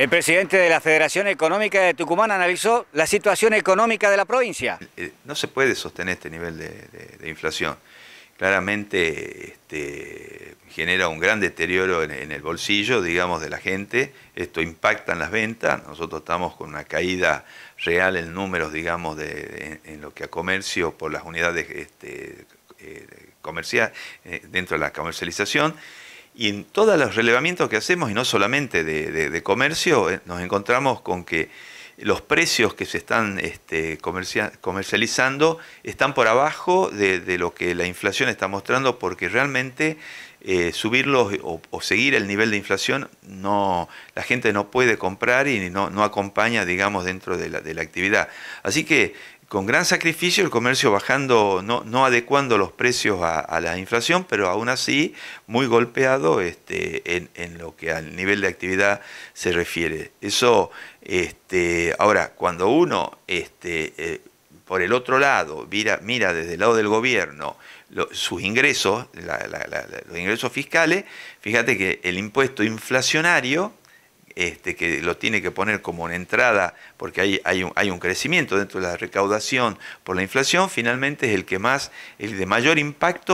El presidente de la Federación Económica de Tucumán analizó la situación económica de la provincia. Eh, eh, no se puede sostener este nivel de, inflación. Claramente este, genera un gran deterioro en, el bolsillo, digamos, de la gente. Esto impacta en las ventas. Nosotros estamos con una caída real en números, digamos, en, lo que a comercio por las unidades este, eh, dentro de la comercialización. Y en todos los relevamientos que hacemos, y no solamente de, comercio, eh, nos encontramos con que los precios que se están este, comercializando están por abajo de, lo que la inflación está mostrando porque realmente eh, subirlos o, seguir el nivel de inflación no la gente no puede comprar y no, no acompaña digamos dentro de la, de la actividad así que con gran sacrificio, el comercio bajando, no, no adecuando los precios a, la inflación, pero aún así muy golpeado este, en, lo que al nivel de actividad se refiere. Eso, este, ahora, cuando uno, este, eh, por el otro lado, mira, desde el lado del gobierno sus ingresos, los ingresos fiscales, fíjate que el impuesto inflacionario este, que lo tiene que poner como una entrada, porque hay, hay, un, hay, un, crecimiento dentro de la recaudación por la inflación, finalmente es el que más, el de mayor impacto.